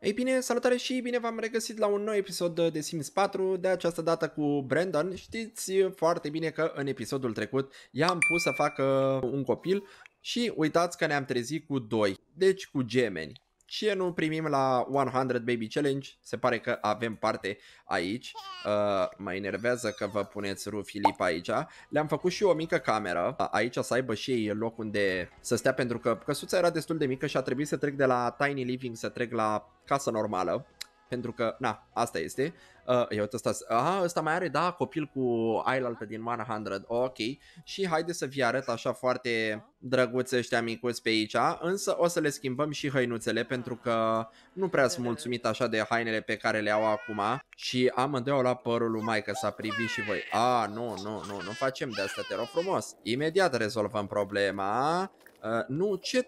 Ei bine, salutare și bine v-am regăsit la un nou episod de Sims 4, de această dată cu Brandon. Știți foarte bine că în episodul trecut i-am pus să facă un copil și uitați că ne-am trezit cu doi, deci cu gemeni ce nu primim la 100 Baby Challenge, se pare că avem parte aici. Uh, mă enervează că vă puneți Ru Filip aici. Le-am făcut și o mică cameră, aici să aibă și ei loc unde să stea, pentru că căsuța era destul de mică și a trebuit să trec de la Tiny Living să trec la casă normală pentru că, na, asta este. Uh, ia uite, asta. aha, ăsta mai are, da, copil cu ailaltă din 100, ok. Și haide să vi arăt așa foarte drăguțe ăștia micuți pe aici, însă o să le schimbăm și hăinuțele pentru că nu prea sunt mulțumit așa de hainele pe care le au acum și am au la părul lui Maica s-a privit și voi. A, nu, nu, nu, nu facem de asta, te rog frumos. Imediat rezolvăm problema. Uh, nu, ce...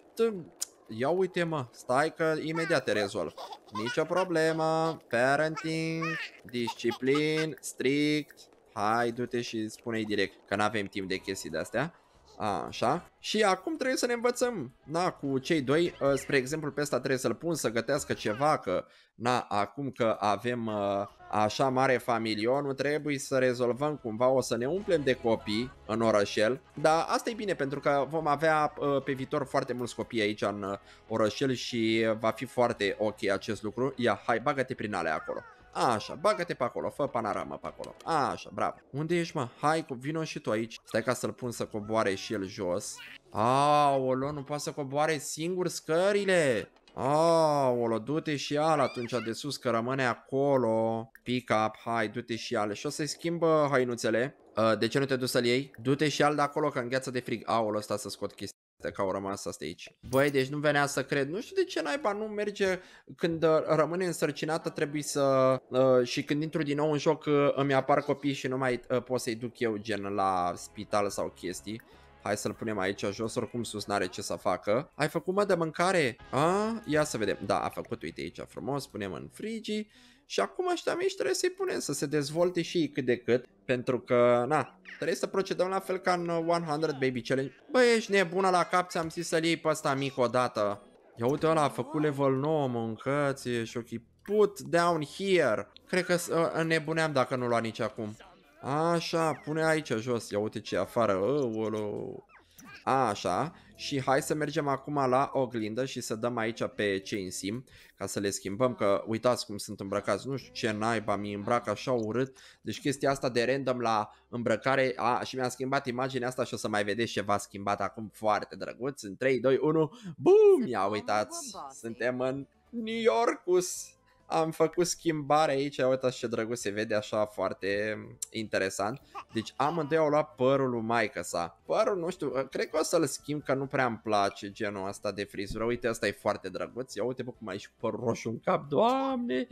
Ia uite mă, stai că imediat te rezolv. nici o problemă, parenting, disciplin, strict. Hai, du-te și spune-i direct că nu avem timp de chestii de-astea. Așa. Și acum trebuie să ne învățăm. Na, cu cei doi, ă, spre exemplu pe ăsta trebuie să-l pun să gătească ceva, că na, acum că avem ă, așa mare familion, trebuie să rezolvăm cumva, o să ne umplem de copii în orășel, dar asta e bine pentru că vom avea uh, pe viitor foarte mulți copii aici în uh, orășel și va fi foarte ok acest lucru. Ia, hai, bagă-te prin alea acolo. Așa, bagă-te pe acolo, fă panorama pe acolo Așa, bravo Unde ești, mă? Hai, vino și tu aici Stai ca să-l pun să coboare și el jos Aolo, nu poate să coboare singur scările Aolo, du-te și al atunci de sus, că rămâne acolo. Pick up, hai, du-te și al. Și o să-i schimbă hainuțele. Uh, de ce nu te duci să-l iei? Du-te și al de acolo, că îngheață de frig. Aolo, ăsta să scot chestia ca au rămas asta aici. Băi, deci nu venea să cred. Nu știu de ce naiba nu merge când uh, rămâne însărcinată trebuie să... Uh, și când intru din nou în joc uh, îmi apar copii și nu mai uh, pot să-i duc eu gen la spital sau chestii. Hai să-l punem aici jos, oricum sus n-are ce să facă. Ai făcut mă de mâncare? A, ia să vedem. Da, a făcut, uite aici frumos, punem în frigi. Și acum ăștia mici trebuie să-i punem să se dezvolte și ei cât de cât. Pentru că, na, trebuie să procedăm la fel ca în 100 Baby Challenge. Băi, ești nebună la cap, ți-am zis să-l iei pe ăsta mic odată. Ia uite ăla a făcut level 9, mâncați și ochii. Put down here. Cred că uh, ă, nebuneam dacă nu lua nici acum. Așa, pune aici jos. Ia uite ce afară. Olo. Așa. Și hai să mergem acum la oglindă și să dăm aici pe chain sim ca să le schimbăm, că uitați cum sunt îmbrăcați. Nu știu ce naiba, mi îmbrac așa urât. Deci chestia asta de random la îmbrăcare a, și mi-a schimbat imaginea asta și o să mai vedeți ce v-a schimbat acum foarte drăguț. În 3, 2, 1, BOOM! Ia uitați, suntem în New Yorkus am făcut schimbare aici, uitați ce drăguț se vede așa foarte interesant. Deci amândoi au luat părul lui maică sa. Părul, nu știu, cred că o să-l schimb că nu prea îmi place genul ăsta de frizură. Uite, asta e foarte drăguț. Ia uite bă, cum ai și păr roșu în cap. Doamne,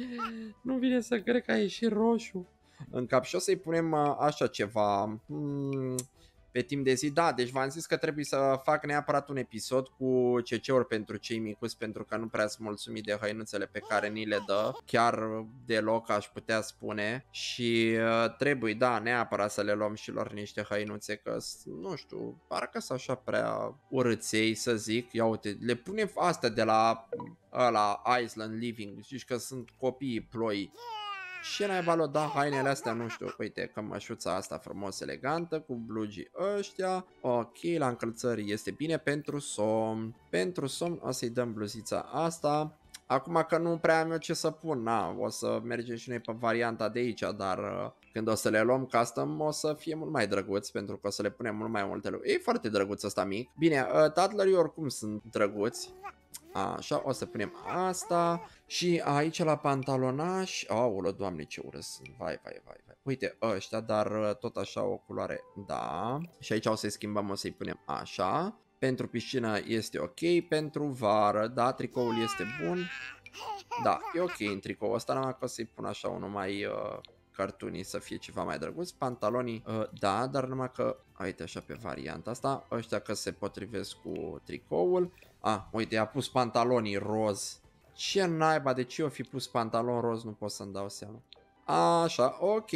nu vine să cred că a ieșit roșu în cap și o să-i punem uh, așa ceva, hmm, pe timp de zi. Da, deci v-am zis că trebuie să fac neapărat un episod cu CC-uri pentru cei micuți, pentru că nu prea sunt mulțumit de hăinuțele pe care ni le dă, chiar deloc aș putea spune și uh, trebuie, da, neapărat să le luăm și lor niște hăinuțe, că nu știu, parcă sunt așa prea urâței să zic, ia uite, le punem astea de la la Island Living, știi că sunt copiii ploii. Și ai valut? da hainele astea, nu știu, uite, cămășuța asta frumos, elegantă, cu blugii ăștia. Ok, la încălțări este bine pentru somn. Pentru somn o să-i dăm bluzița asta. Acum că nu prea am eu ce să pun, na, o să mergem și noi pe varianta de aici, dar uh, când o să le luăm custom o să fie mult mai drăguț pentru că o să le punem mult mai multe lucruri. E foarte drăguț ăsta mic. Bine, uh, Tatlerii oricum sunt drăguți. Așa, o să punem asta și aici la pantalonaș, aolo, doamne ce urât sunt, vai, vai, vai, vai. Uite ăștia, dar uh, tot așa o culoare, da. Și aici o să-i schimbăm, o să-i punem așa. Pentru piscină este ok, pentru vară, da, tricoul este bun. Da, e ok în tricoul ăsta, numai că o să-i pun așa unul mai uh, cartunii să fie ceva mai drăguț. Pantalonii, uh, da, dar numai că, uite așa pe varianta asta, ăștia că se potrivesc cu tricoul. A, ah, uite, a pus pantalonii roz. Ce naiba, de ce o fi pus pantalon roz, nu pot să-mi dau seama. Așa, ok,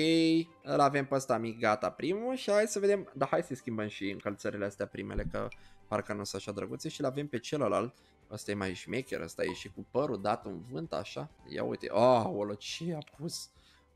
îl avem pe ăsta mic, gata, primul și hai să vedem, dar hai să schimbăm și încălțările astea primele, că parcă nu sunt așa drăguțe și îl avem pe celălalt. Ăsta e mai șmecher, ăsta e și cu părul dat în vânt, așa. Ia uite, oh, olo, ce a pus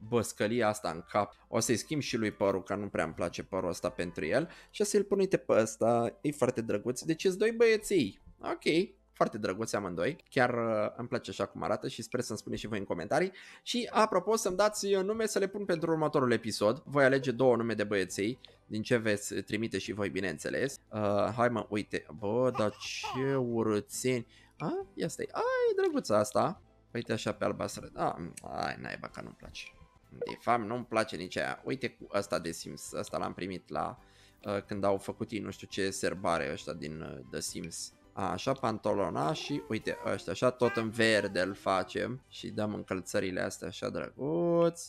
băscălia asta în cap. O să-i schimb și lui părul, că nu prea îmi place părul ăsta pentru el. Și o să-l pun, uite, pe ăsta, e foarte drăguț. Deci sunt doi băieții, Ok, foarte drăguți amândoi, chiar uh, îmi place așa cum arată și sper să-mi spuneți și voi în comentarii. Și apropo să-mi dați uh, nume să le pun pentru următorul episod, voi alege două nume de băieței, din ce veți trimite și voi bineînțeles. Uh, hai mă, uite, bă, dar ce urățeni, a, ah, ia stai, a, e drăguța asta, uite așa pe albastră, ah, ai naiba că nu-mi place. De fapt nu-mi place nici aia, uite cu asta de Sims, asta l-am primit la... Uh, când au făcut ei nu știu ce serbare ăștia din uh, The Sims Așa, pantalona și uite ăștia, așa tot în verde îl facem și dăm încălțările astea așa drăguț.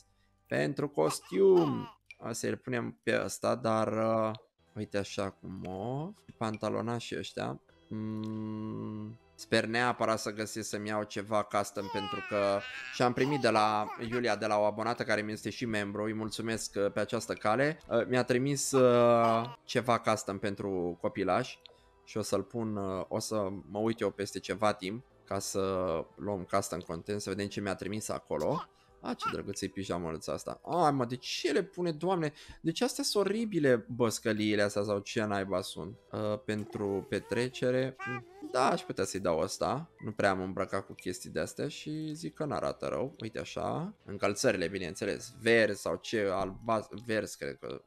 pentru costum. O să-l punem pe ăsta, dar uh, uite așa cum o, pantalona și ăștia. Mm, sper neapărat să găsesc să-mi iau ceva custom pentru că și-am primit de la Iulia, de la o abonată care mi este și membru, îi mulțumesc pe această cale, mi-a trimis uh, ceva custom pentru copilași și o să-l pun, uh, o să mă uit eu peste ceva timp ca să luăm casta în content, să vedem ce mi-a trimis acolo. A, ce drăguț e pijamuleța asta. Ai mă, de ce le pune, doamne? ce astea sunt oribile băscăliile astea sau ce naiba sunt. Uh, pentru petrecere... Mm. Da, aș putea să-i dau asta. Nu prea am îmbrăcat cu chestii de-astea și zic că n-arată rău. Uite așa. Încălțările, bineînțeles. Verzi sau ce, albastru, verzi cred că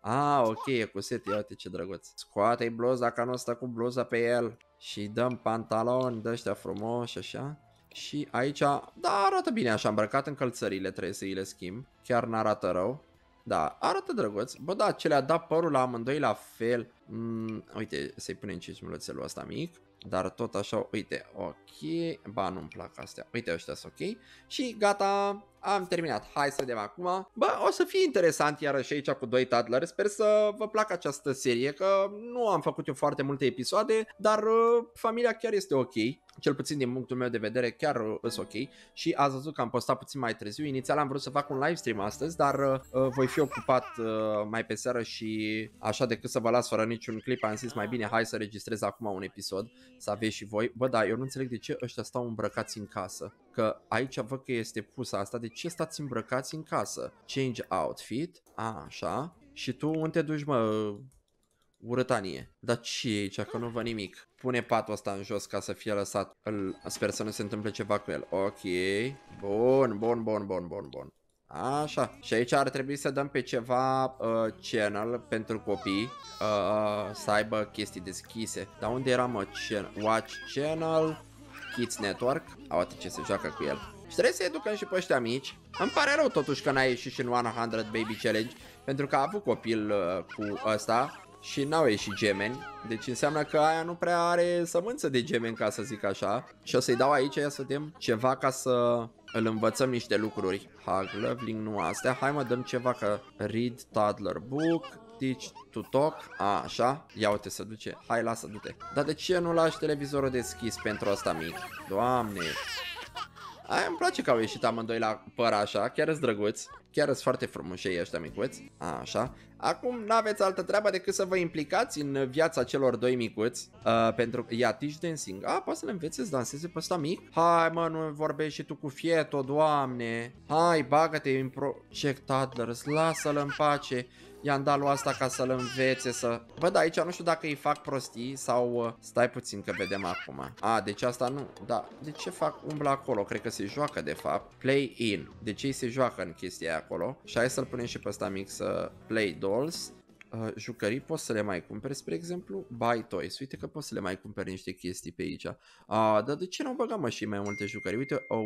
Ah, ok, e cu set, ia uite ce drăguț. Scoate-i bloza ca nu stă cu bloza pe el. Și dăm pantaloni de ăștia frumoși, așa. Și aici, da, arată bine așa, îmbrăcat în călțările, trebuie să îi le schimb. Chiar n-arată rău. Da, arată drăguț. Bă, da, ce le-a dat părul la amândoi la fel. Mm, uite, să-i punem 5 minuțelul ăsta mic. Dar tot așa, uite, ok, ba nu-mi plac astea, uite ăștia sunt ok Și gata, am terminat, hai să vedem acum Bă, o să fie interesant iarăși aici cu doi Toddler, Sper să vă placă această serie, că nu am făcut eu foarte multe episoade Dar uh, familia chiar este ok cel puțin din punctul meu de vedere chiar uh, sunt ok și ați văzut că am postat puțin mai târziu, inițial am vrut să fac un live stream astăzi, dar uh, uh, voi fi ocupat uh, mai pe seară și așa decât să vă las fără niciun clip, am zis mai bine hai să registrez acum un episod să aveți și voi. Bă, da, eu nu înțeleg de ce ăștia stau îmbrăcați în casă. Că aici văd că este pusă asta, de ce stați îmbrăcați în casă? Change outfit, A, așa. Și tu unde te duci, mă, urătanie. Dar ce e aici? Că nu văd nimic. Pune patul ăsta în jos ca să fie lăsat. Sper să nu se întâmple ceva cu el. Ok. Bun, bun, bun, bun, bun, bun. Așa, și aici ar trebui să dăm pe ceva uh, channel pentru copii uh, să aibă chestii deschise. Dar unde era mă? Channel? Watch channel, Kids Network. atât ce se joacă cu el. Și trebuie să educăm și pe ăștia mici. Îmi pare rău totuși că n-a ieșit și în 100 Baby Challenge pentru că a avut copil uh, cu ăsta și n-au ieșit gemeni, deci înseamnă că aia nu prea are sămânță de gemeni ca să zic așa și o să-i dau aici ia să vedem ceva ca să îl învățăm niște lucruri. Hug Loveling, nu astea. Hai mă, dăm ceva că Read Toddler Book, Teach to Talk. A, așa. Ia uite, se duce. Hai, lasă, du-te. Dar de ce nu lași televizorul deschis pentru asta mic? Doamne! Aia îmi place că au ieșit amândoi la păr așa, chiar sunt drăguți, chiar sunt foarte frumoși ei ăștia micuți, a, așa. Acum n-aveți altă treabă decât să vă implicați în viața celor doi micuți uh, Pentru că, ia, teach dancing A, poți să le înveți să danseze pe ăsta mic? Hai mă, nu vorbești și tu cu fieto, doamne Hai, bagă-te, în Check toddlers, lasă-l în pace I-am dat lui asta ca să-l învețe să... Bă, da, aici nu știu dacă îi fac prostii sau... Uh, stai puțin că vedem acum. A, deci asta nu... Da, de ce fac umbla acolo? Cred că se joacă, de fapt. Play in. De ce se joacă în chestia acolo? Și hai să-l punem și pe ăsta mic să... Play 2. Dolls, uh, jucării poți să le mai cumperi, spre exemplu, Buy Toys. Uite că poți să le mai cumperi niște chestii pe aici. Uh, dar de ce nu băgăm băgat și mai multe jucării? Uite, oh,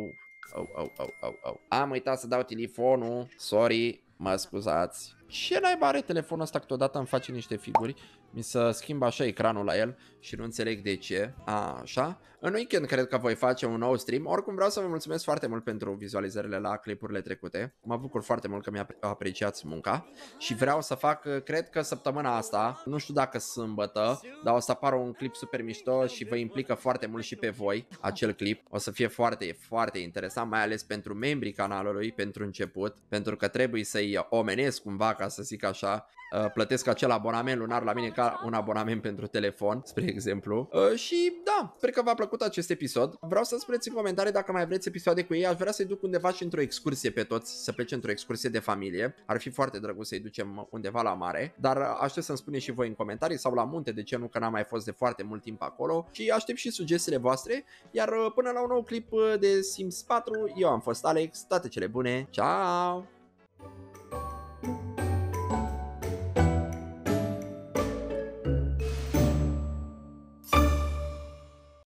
oh, oh, oh, oh, oh. Am uitat să dau telefonul, sorry. Mă scuzați. Ce ai are telefonul ăsta câteodată îmi face niște figuri Mi se schimbă așa ecranul la el și nu înțeleg de ce A, Așa În weekend cred că voi face un nou stream Oricum vreau să vă mulțumesc foarte mult pentru vizualizările la clipurile trecute Mă bucur foarte mult că mi-a apreciat munca Și vreau să fac, cred că săptămâna asta Nu știu dacă sâmbătă Dar o să apară un clip super mișto și vă implică foarte mult și pe voi Acel clip O să fie foarte, foarte interesant Mai ales pentru membrii canalului pentru început Pentru că trebuie să-i mai omenesc cumva, ca să zic așa, uh, plătesc acel abonament lunar la mine ca un abonament pentru telefon, spre exemplu. Uh, și da, sper că v-a plăcut acest episod. Vreau să spuneți în comentarii dacă mai vreți episoade cu ei, aș vrea să-i duc undeva și într-o excursie pe toți, să plece într-o excursie de familie. Ar fi foarte drăguț să-i ducem undeva la mare, dar aștept să-mi spuneți și voi în comentarii sau la munte, de ce nu, că n-am mai fost de foarte mult timp acolo și aștept și sugestiile voastre, iar uh, până la un nou clip de Sims 4, eu am fost Alex, toate cele bune, ciao!